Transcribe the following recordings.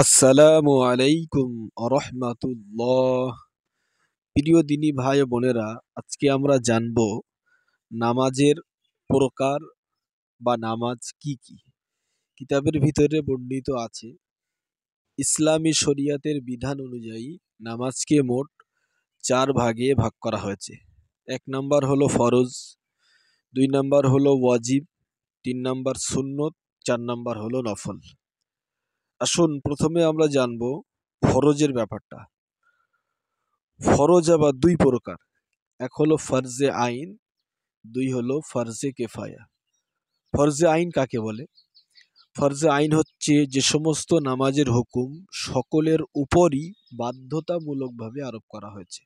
আসসালামু আলাইকুম রহমাতুল্লাহ প্রিয় দিনী ভাই বোনেরা আজকে আমরা জানব নামাজের প্রকার বা নামাজ কি কি কিতাবের ভিতরে বর্ণিত আছে ইসলামী শরিয়াতের বিধান অনুযায়ী নামাজকে মোট চার ভাগে ভাগ করা হয়েছে এক নাম্বার হলো ফরজ দুই নাম্বার হলো ওয়াজিব তিন নাম্বার সুন্নত চার নাম্বার হলো নফল আসুন প্রথমে আমরা জানব ফরজের ব্যাপারটা ফরজ আবার দুই প্রকার এক হলো ফরজে আইন দুই হলো ফরজে কেফায়া ফরজে আইন কাকে বলে ফরজে আইন হচ্ছে যে সমস্ত নামাজের হুকুম সকলের উপরই বাধ্যতামূলকভাবে আরোপ করা হয়েছে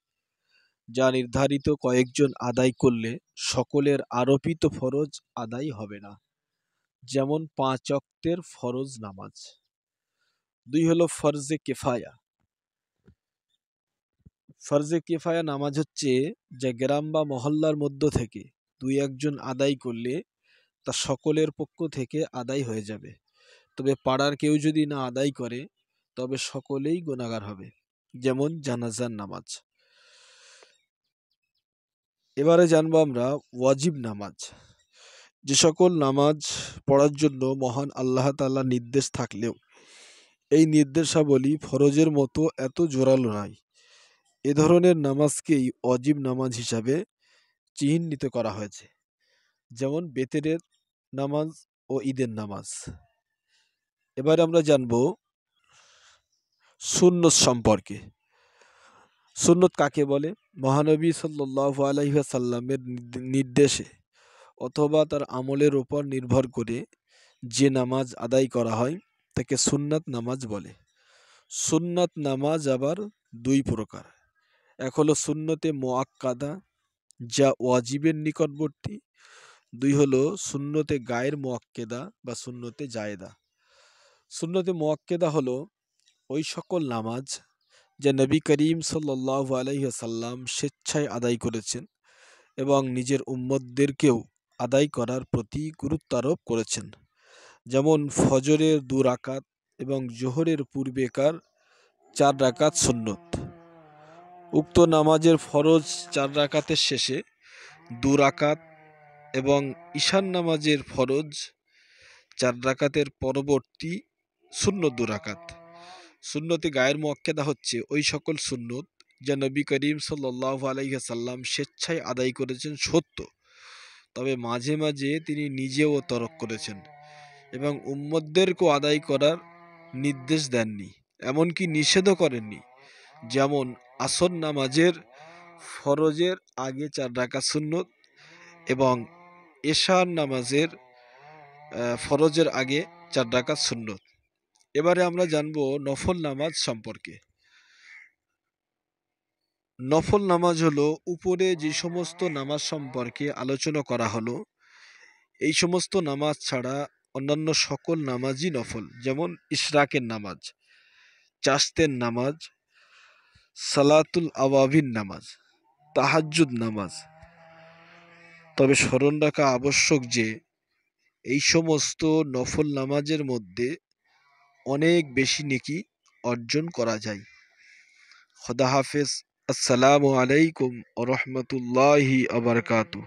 যা নির্ধারিত কয়েকজন আদায় করলে সকলের আরোপিত ফরজ আদায় হবে না যেমন পাঁচ অক্তের ফরজ নামাজ দুই হলো ফরজে কেফায়া ফরজে কেফায়া নামাজ হচ্ছে যা গ্রাম বা মহল্লার মধ্য থেকে দুই একজন আদায় করলে তা সকলের পক্ষ থেকে আদায় হয়ে যাবে তবে পাড়ার কেউ যদি না আদায় করে তবে সকলেই গুণাগার হবে যেমন জানাজার নামাজ এবারে জানবো আমরা ওয়াজিব নামাজ যে সকল নামাজ পড়ার জন্য মহান আল্লাহ তাল্লাহ নির্দেশ থাকলেও এই নির্দেশাবলী ফরজের মতো এত জোরালো নয় এ ধরনের নামাজকেই অজীব নামাজ হিসাবে চিহ্নিত করা হয়েছে যেমন বেতেরের নামাজ ও ঈদের নামাজ এবার আমরা জানব সুন্নত সম্পর্কে সুন্নত কাকে বলে মহানবী সাল্লু আলহিহাসাল্লামের নির্দেশে অথবা তার আমলের ওপর নির্ভর করে যে নামাজ আদায় করা হয় তাকে সুন্নাত নামাজ বলে সুন্নাত নামাজ আবার দুই প্রকার এক হলো সুন্নতে মোয়াক্কাদা যা ওয়াজিবের নিকটবর্তী দুই হলো সুন্নতে গায়ের মোয়াক্কেদা বা সুন্নতে জায়দা সুন্নতে মোয়াক্কেদা হলো ওই সকল নামাজ যা নবী করিম সাল্লাহ আলহিহাসাল্লাম স্বেচ্ছায় আদায় করেছেন এবং নিজের উম্মদদেরকেও আদায় করার প্রতি গুরুত্ব আরোপ করেছেন যেমন ফজরের দু রাকাত এবং জোহরের পূর্বেকার চার রাকাত সুন্নত উক্ত নামাজের ফরজ চার রাকাতের শেষে দু রাকাত এবং ঈশান নামাজের ফরজ চার রাকাতের পরবর্তী শূন্য দু রাকাত সুন্নতি গায়ের মক্কেদা হচ্ছে ওই সকল সুন্নত যা নবী করিম সাল্লাহ আলাইসাল্লাম স্বেচ্ছায় আদায় করেছেন সত্য তবে মাঝে মাঝে তিনি নিজেও তরক করেছেন এবং উম্মদদেরকেও আদায় করার নির্দেশ দেননি এমনকি নিষেধও করেননি যেমন আসর নামাজের ফরজের আগে চার ডাকা সুন্নত এবং এশার নামাজের ফরজের আগে চার ডাকা সুন্নত এবারে আমরা জানব নফল নামাজ সম্পর্কে নফল নামাজ হলো উপরে যে সমস্ত নামাজ সম্পর্কে আলোচনা করা হলো এই সমস্ত নামাজ ছাড়া অন্যান্য সকল নামাজই নফল যেমন ইশরাকের নামাজ চাস্তের নামাজ সালাতুল আওয়াবিন নামাজ তাহাজ্জুদ নামাজ তবে স্মরণ রাখা আবশ্যক যে এই সমস্ত নফল নামাজের মধ্যে অনেক বেশি নেকি অর্জন করা যায় খদা হাফেজ আসসালামু আলাইকুম রহমতুল্লাহি আবরকাতু